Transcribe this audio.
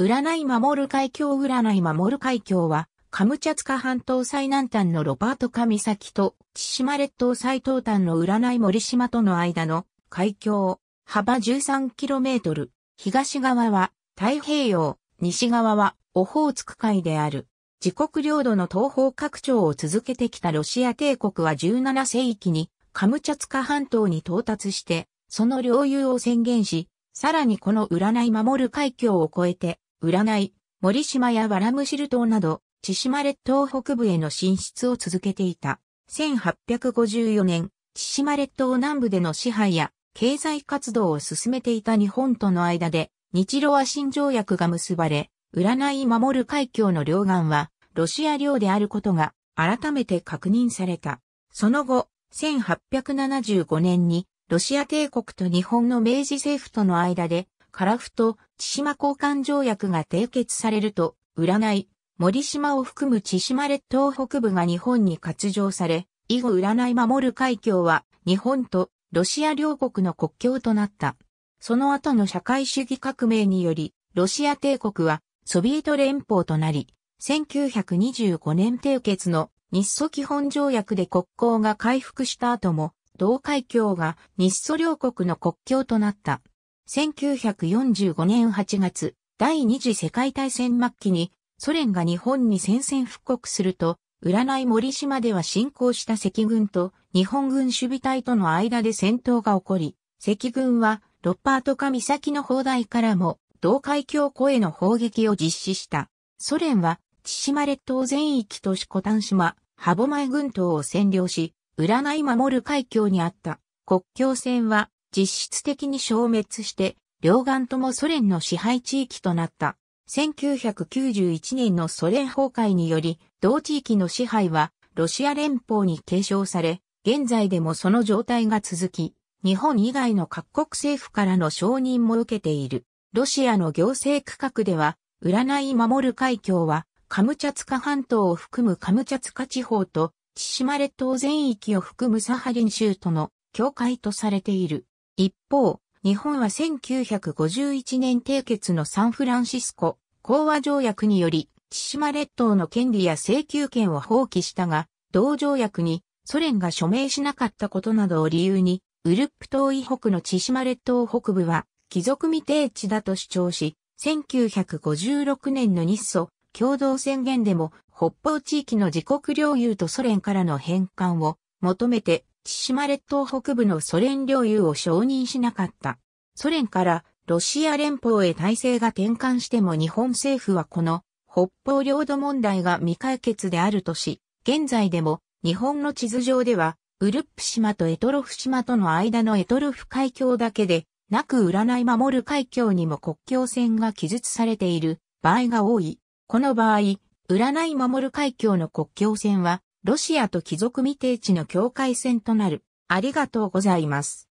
占い守る海峡占い守る海峡は、カムチャツカ半島最南端のロバート上岬と、千島列島最東端の占い森島との間の海峡、幅 13km、東側は太平洋、西側はオホーツク海である。自国領土の東方拡張を続けてきたロシア帝国は17世紀にカムチャツカ半島に到達して、その領有を宣言し、さらにこの占い守る海峡を越えて、占い、森島やワラムシル島など、千島列島北部への進出を続けていた。1854年、千島列島南部での支配や経済活動を進めていた日本との間で、日露和親条約が結ばれ、占い守る海峡の両岸は、ロシア領であることが改めて確認された。その後、1875年にロシア帝国と日本の明治政府との間でカラフト、千島交換条約が締結されると、占い、森島を含む千島列島北部が日本に割譲され、以後占い守る海峡は日本とロシア両国の国境となった。その後の社会主義革命により、ロシア帝国はソビエト連邦となり、1925年締結の日ソ基本条約で国交が回復した後も、同海峡が日ソ両国の国境となった。1945年8月、第二次世界大戦末期にソ連が日本に戦線復刻すると、占い森島では侵攻した赤軍と日本軍守備隊との間で戦闘が起こり、赤軍はロッパートカ岬の砲台からも同海峡湖への砲撃を実施した。ソ連は千島列島全域としコ丹島、歯舞群島を占領し、占い守る海峡にあった国境線は実質的に消滅して、両岸ともソ連の支配地域となった。1991年のソ連崩壊により、同地域の支配はロシア連邦に継承され、現在でもその状態が続き、日本以外の各国政府からの承認も受けている。ロシアの行政区画では、占い守る海峡は、カムチャツカ半島を含むカムチャツカ地方と、千島列島全域を含むサハリン州との境界とされている。一方、日本は1951年締結のサンフランシスコ講和条約により、千島列島の権利や請求権を放棄したが、同条約にソ連が署名しなかったことなどを理由に、ウルップ島以北の千島列島北部は、貴族未定地だと主張し、1956年の日ソ共同宣言でも北方地域の自国領有とソ連からの返還を求めて千島列島北部のソ連領有を承認しなかった。ソ連からロシア連邦へ体制が転換しても日本政府はこの北方領土問題が未解決であるとし、現在でも日本の地図上ではウルップ島とエトロフ島との間のエトロフ海峡だけでなく占い守る海峡にも国境線が記述されている場合が多い。この場合、占い守る海峡の国境線はロシアと貴族未定地の境界線となる。ありがとうございます。